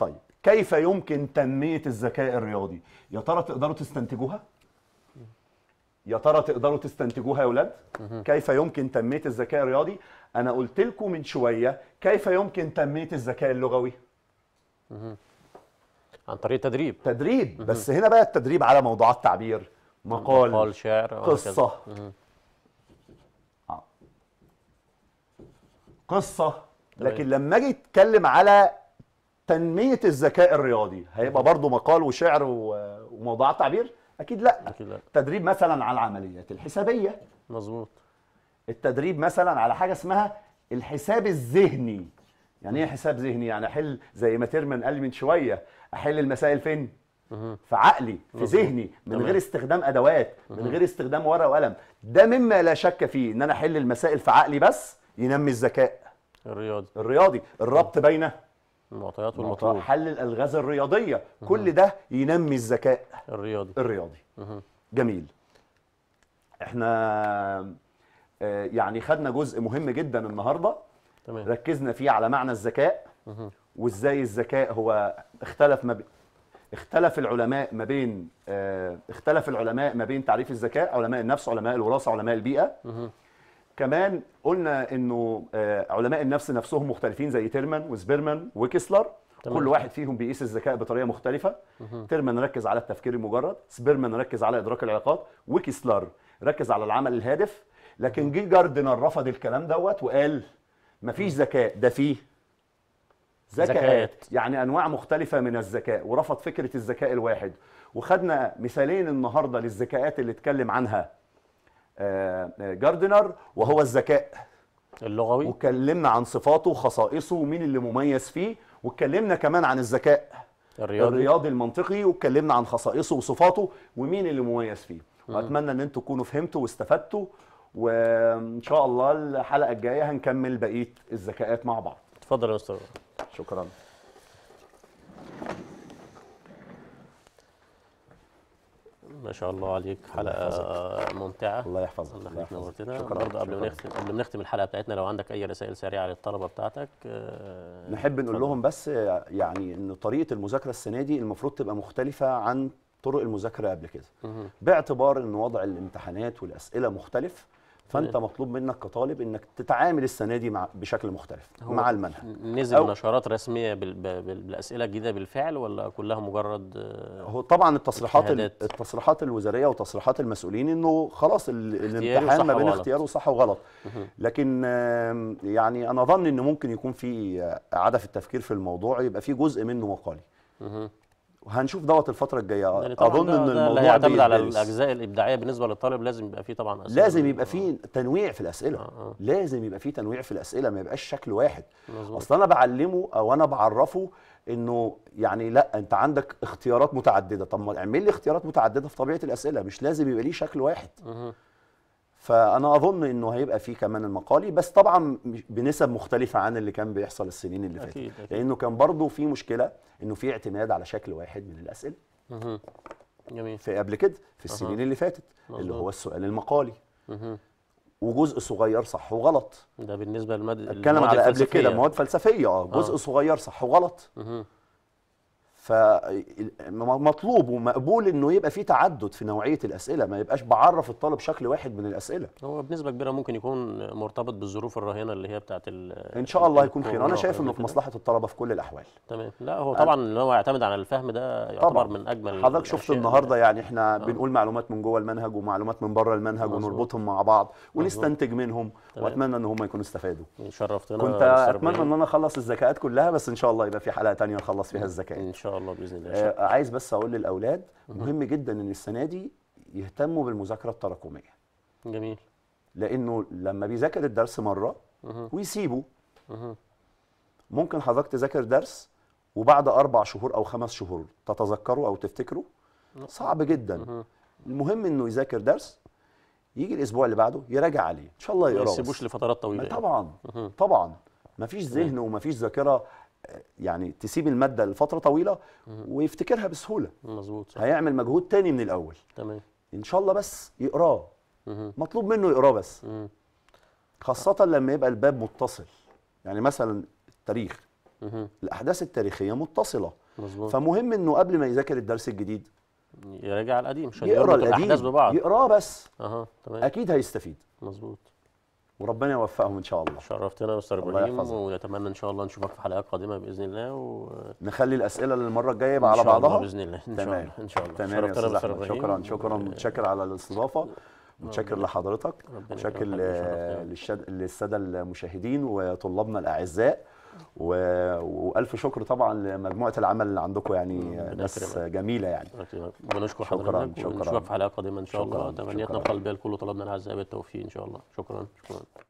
طيب كيف يمكن تنميه الذكاء الرياضي يا ترى تقدروا تستنتجوها يا ترى تقدروا تستنتجوها يا اولاد كيف يمكن تنميه الذكاء الرياضي انا قلت لكم من شويه كيف يمكن تنميه الذكاء اللغوي عن طريق تدريب تدريب بس هنا بقى التدريب على موضوعات تعبير مقال مقال شعر قصه آه. قصه لكن لما اجي اتكلم على تنميه الذكاء الرياضي هيبقى برضو مقال وشعر وموضوعات تعبير اكيد لا اكيد لا تدريب مثلا على العمليات الحسابيه مظبوط التدريب مثلا على حاجه اسمها الحساب الذهني يعني ايه حساب ذهني يعني احل زي ما تيرمن قال من شويه احل المسائل فين في عقلي في ذهني من غير استخدام ادوات من غير استخدام ورقه وقلم ده مما لا شك فيه ان انا احل المسائل في عقلي بس ينمي الذكاء الرياضي الرياضي الربط بين المعطيات والمطلوب حل الالغاز الرياضيه مه. كل ده ينمي الذكاء الرياضي الرياضي مه. جميل احنا آه، يعني خدنا جزء مهم جدا النهارده تمام. ركزنا فيه على معنى الذكاء وازاي الذكاء هو اختلف ما بي... اختلف العلماء ما بين آه، اختلف العلماء ما بين تعريف الذكاء علماء النفس علماء الوراثه علماء البيئه كمان قلنا انه آه، علماء النفس نفسهم مختلفين زي تيرمان وسبيرمان وكيسلر تمام. كل واحد فيهم بيقيس الذكاء بطريقه مختلفه تيرمان ركز على التفكير المجرد سبيرمان ركز على ادراك العلاقات وكيسلر ركز على العمل الهادف لكن جي جاردنر رفض الكلام دوت وقال مفيش ذكاء ده فيه ذكاءات يعني انواع مختلفه من الذكاء ورفض فكره الذكاء الواحد وخدنا مثالين النهارده للذكاءات اللي اتكلم عنها جاردنر وهو الذكاء اللغوي واتكلمنا عن صفاته وخصائصه ومين اللي مميز فيه واتكلمنا كمان عن الذكاء الرياضي الرياضي المنطقي واتكلمنا عن خصائصه وصفاته ومين اللي مميز فيه واتمنى ان انتم تكونوا فهمتوا واستفدتوا وان شاء الله الحلقه الجايه هنكمل بقيه الذكاءات مع بعض اتفضل يا استاذ شكرا ما شاء الله عليك حلقه الله ممتعه الله يحفظك الله يحفظك نورتنا برضه قبل ما نختم قبل ما نختم الحلقه بتاعتنا لو عندك اي رسائل سريعه للطلبه بتاعتك آه، نحب نقول لهم بس يعني ان طريقه المذاكره السنه دي المفروض تبقى مختلفه عن طرق المذاكره قبل كده باعتبار ان وضع الامتحانات والاسئله مختلف فانت مطلوب منك كطالب انك تتعامل السنه دي مع بشكل مختلف مع المنهج نزل نشرات رسميه بالاسئله الجديده بالفعل ولا كلها مجرد آه، هو طبعا التصريحات التصريحات الوزاريه وتصريحات المسؤولين انه خلاص الامتحان ما بين اختياره صح وغلط لكن يعني انا اظن ان ممكن يكون في اعاده في التفكير في الموضوع يبقى في جزء منه مقالي وهنشوف دوت الفتره الجايه يعني اظن ان الموضوع ده هيعتمد على الاجزاء الابداعيه بالنسبه للطالب لازم يبقى فيه طبعا أسئلة لازم يبقى فيه تنويع في الاسئله آه, آه. لازم يبقى فيه تنويع في الاسئله ما يبقاش شكل واحد اصل انا بعلمه او انا بعرفه انه يعني لا انت عندك اختيارات متعدده طب ما اعمل لي اختيارات متعدده في طبيعه الاسئله مش لازم يبقى ليه شكل واحد آه. فانا اظن انه هيبقى فيه كمان المقالي بس طبعا بنسب مختلفه عن اللي كان بيحصل السنين اللي فاتت لانه كان برضه في مشكله انه في اعتماد على شكل واحد من الاسئله جميل في قبل كده في السنين اللي فاتت مه. اللي هو السؤال المقالي مه. وجزء صغير صح وغلط ده بالنسبه للماده اتكلم على قبل كده مواد فلسفيه اه جزء آه. صغير صح وغلط مه. فمطلوب ومقبول انه يبقى في تعدد في نوعيه الاسئله ما يبقاش بعرف الطالب شكل واحد من الاسئله هو بنسبه كبيره ممكن يكون مرتبط بالظروف الرهينه اللي هي ال... ان شاء الله يكون خير انا شايف انه في مصلحه الطلبه في كل الاحوال تمام لا هو طبعا ان هو يعتمد على الفهم ده يعتبر طبعًا. من اجمل حضرتك شفت النهارده يعني احنا آه. بنقول معلومات من جوه المنهج ومعلومات من بره المنهج مزبوط. ونربطهم مع بعض ونستنتج منهم تمام. واتمنى ان هم يكونوا استفادوا شرفتنا كنت اتمنى ان انا اخلص الذكاءات كلها بس ان شاء الله يبقى في حلقه ثانيه نخلص فيها الزكاء ان شاء الله شاء الله باذن الله آه عايز بس اقول للاولاد مهم جدا ان السنه دي يهتموا بالمذاكره التراكميه جميل لانه لما بيذاكر الدرس مره ويسيبه ممكن حضرتك تذاكر درس وبعد اربع شهور او خمس شهور تتذكره او تفتكره صعب جدا المهم انه يذاكر درس يجي الاسبوع اللي بعده يراجع عليه ان شاء الله يقراه ما يسيبوش لفترات طويله يعني. طبعا طبعا مفيش ذهن ومفيش ذاكره يعني تسيب الماده لفتره طويله ويفتكرها بسهوله مظبوط هيعمل مجهود تاني من الاول تمام ان شاء الله بس يقراه مطلوب منه يقراه بس مم. خاصه لما يبقى الباب متصل يعني مثلا التاريخ مم. الاحداث التاريخيه متصله مظبوط فمهم انه قبل ما يذاكر الدرس الجديد يراجع القديم عشان يقرا الاحداث ببعض يقراه بس اها تمام اكيد هيستفيد مظبوط وربنا يوفقهم ان شاء الله شرفتنا يا استاذ ابراهيم ونتمنى ان شاء الله نشوفك في حلقات قادمه باذن الله و... نخلي الاسئله للمره الجايه يبقى على بعضها باذن الله ان شاء الله ان شاء الله تمام شرفتنا يا استاذ شكرا شكرا متشكر على الاستضافه متشكر لحضرتك متشكر للساده المشاهدين وطلابنا الاعزاء و... والف شكر طبعا لمجموعه العمل اللي عندكم يعني ناس جميله يعني بنشكر حضرتك شكرا في حلقه قادمه ان شاء الله تمنياتنا القلبيه لكل طلبنا العزاء بالتوفيق ان شاء الله شكرا شكرا